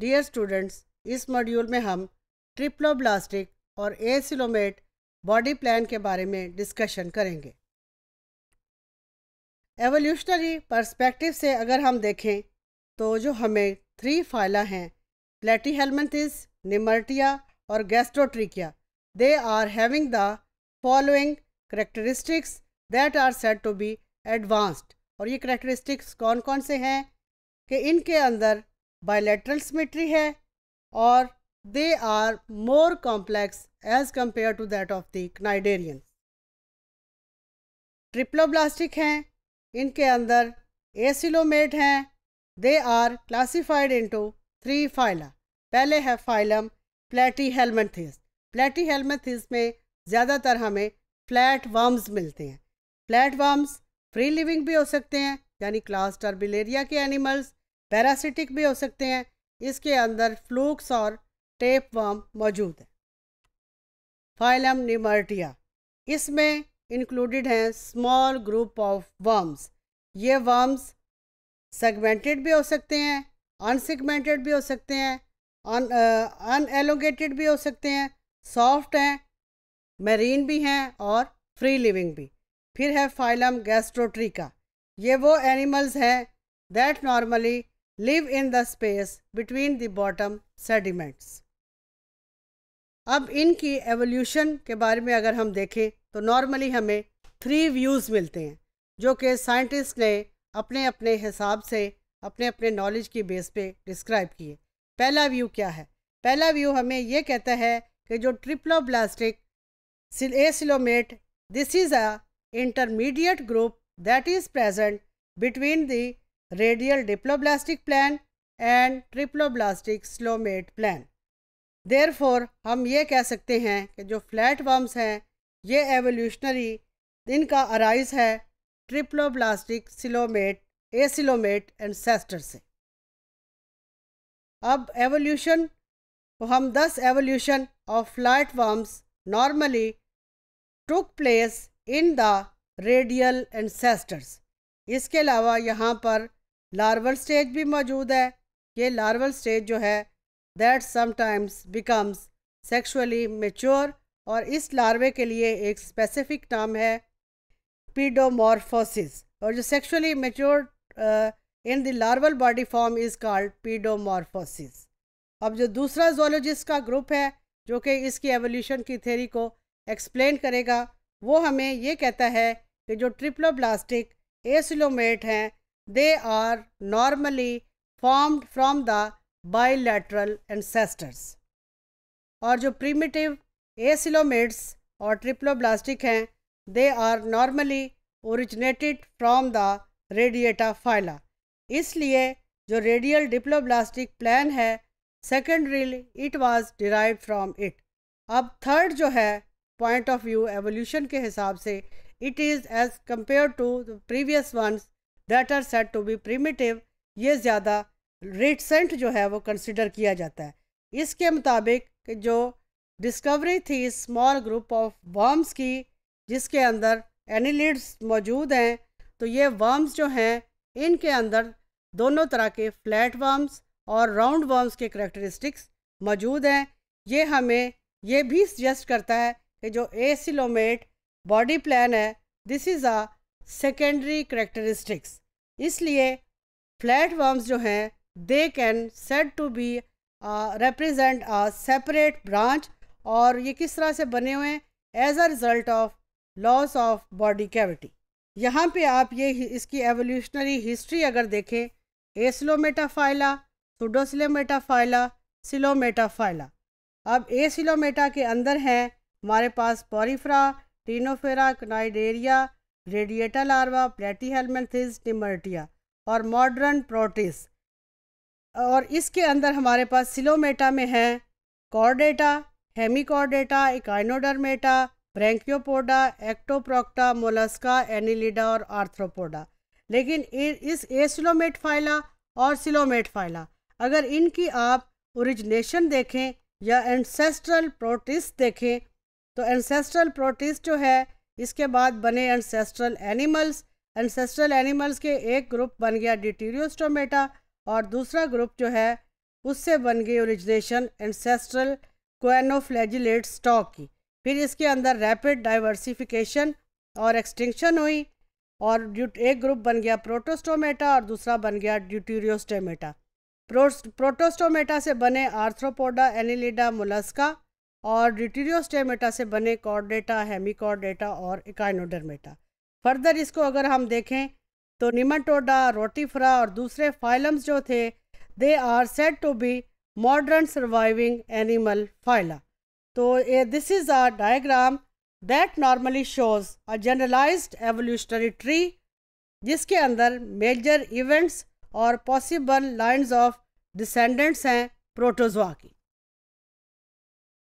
Dear students इस module में हम ट्रिप्लोब्लास्टिक और एसिलोमेट बॉडी प्लान के बारे में डिस्कशन करेंगे एवोल्यूशनरी पर्सपेक्टिव से अगर हम देखें तो जो हमें थ्री फाइला हैं प्लेटीहेलमेंथिस निमर्टिया और Gastrotricha they are having the following characteristics that are set to be advanced और ये करेक्टरिस्टिक्स कौन कौन से हैं कि इनके अंदर bilateral symmetry है और they are more complex as compared to that of the cnidarians. Triploblastic हैं इनके अंदर एसिलोमेट हैं they are classified into three phyla पहले है फाइलम प्लेटी हेलमेथिस प्लेटी हेलमेथिस में ज़्यादातर हमें फ्लैट वर्म्स मिलते हैं फ्लैट वर्म्स फ्री लिविंग भी हो सकते हैं यानी क्लास टर्बिलेरिया के एनिमल्स पैरासिटिक भी हो सकते हैं इसके अंदर फ्लूक्स और टेप वाम मौजूद है फाइलम निमर्टिया इसमें इंक्लूडेड हैं स्मॉल ग्रुप ऑफ वर्म्स ये वर्म्स सेगमेंटेड भी हो सकते हैं अनसेगमेंटेड भी हो सकते हैं अनएलोगेटेड uh, भी हो सकते हैं सॉफ्ट हैं मेरीन भी हैं और फ्री लिविंग भी फिर है फाइलम गैस्ट्रोट्रिका ये वो एनिमल्स हैं that normally live in the space between the bottom sediments. अब इनकी एवोल्यूशन के बारे में अगर हम देखें तो नॉर्मली हमें थ्री व्यूज़ मिलते हैं जो कि साइंटिस्ट ने अपने अपने हिसाब से अपने अपने नॉलेज की बेस पे डिस्क्राइब किए पहला व्यू क्या है पहला व्यू हमें यह कहता है कि जो triploblastic acoelomate this is a intermediate group that is present between the radial diploblastic plan and triploblastic slomate plan. Therefore हम ये कह सकते हैं कि जो फ्लैट वर्म्स हैं ये एवोल्यूशनरी इनका अराइज है ट्रिप्लोब्लास्टिक सिलोमेट एसिलोमेट एंसेस्टर से अब एवोल्यूशन तो हम thus evolution of flat worms normally took place in the radial ancestors इसके अलावा यहाँ पर लार्वल स्टेज भी मौजूद है ये लार्वल स्टेज जो है that sometimes becomes sexually mature और इस लार्वे के लिए एक स्पेसिफिक नाम है पीडोमॉर्फोसिस और जो sexually mature in the larval body form is called paedomorphosis अब जो दूसरा जोलोजिस्ट का ग्रुप है जो कि इसकी एवोल्यूशन की थेरी को एक्सप्लेन करेगा वो हमें ये कहता है कि जो ट्रिप्लोब्लास्टिक एसिलोमेट हैं They are normally formed from the bilateral ancestors. और जो primitive एसिलोमेट्स और ट्रिप्लोब्लास्टिक हैं they are normally originated from the Radiata phyla इसलिए जो रेडियल डिप्लोब्लास्टिक प्लान है secondarily it was derive from it अब थर्ड जो है पॉइंट ऑफ व्यू एवोल्यूशन के हिसाब से it is as compare to the previous ones that are set to be primitive ये ज़्यादा रिसेंट जो है वो कंसिडर किया जाता है इसके मुताबिक जो डिस्कवरी थी स्मॉल ग्रुप ऑफ वर्म्स की जिसके अंदर एनिलिड्स मौजूद हैं तो ये वर्म्स जो हैं इनके अंदर दोनों तरह के फ्लैट वर्म्स और राउंड वर्म्स के करेक्टरिस्टिक्स मौजूद हैं ये हमें ये भी सजेस्ट करता है कि जो एसिलोमेट बॉडी प्लान है this is a secondary characteristics इसलिए प्लेटफॉर्म्स जो हैं they can set to be represent a separate branch और ये किस तरह से बने हुए हैं as a result of loss of body cavity यहाँ पे आप ये इसकी एवोल्यूशनरी हिस्ट्री अगर देखें एसलोमेटाफाइला सुडोसिलोमेटाफाइला सिलोमेटाफाइला अब एसिलोमेटा के अंदर हैं हमारे पास Porifera Ctenophora Cnidaria Radiata larva helminthes Nemertea और मॉडर्न प्रोटिस और इसके अंदर हमारे पास सिलोमेटा में है Chordata Hemichordata Echinodermata Brachiopoda Ectoprocta Mollusca Annelida और आर्थ्रोपोडा लेकिन इस एसिलोमेट फाइला और सिलोमेट फाइला अगर इनकी आप ओरिजिनेशन देखें या एंसेस्ट्रल प्रोटिस देखें तो एंसेस्ट्रल प्रोटिस जो है इसके बाद बने एंसेस्ट्रल एनिमल्स एंसेस्ट्रल एनिमल्स के एक ग्रुप बन गया डिटीरियोस्टोमेटा और दूसरा ग्रुप जो है उससे बन गई ओरिजिनेशन एंसेस्ट्रल क्वेनोफ्लैजिलेट स्टॉक की फिर इसके अंदर रैपिड डाइवर्सिफिकेशन और एक्सटिंक्शन हुई और एक ग्रुप बन गया प्रोटोस्टोमेटा और दूसरा बन गया ड्यूटीरियोस्टोमेटा प्रोटोस्टोमेटा से बने आर्थ्रोपोडा एनिलिडा मुलस्का और डिटीरियोस्टेमेटा से बने कॉर्डेटा हेमिकॉर्डेटा और इकाइनोडर्मेटा फर्दर इसको अगर हम देखें तो निमटोडा रोटिफ्रा और दूसरे फाइलम्स जो थे they are set to be modern surviving animal phyla तो ये this is a diagram that normally shows a generalise evolutionary tree जिसके अंदर मेजर इवेंट्स और पॉसिबल लाइन्स ऑफ डिसेंडेंट्स हैं प्रोटोजोआ की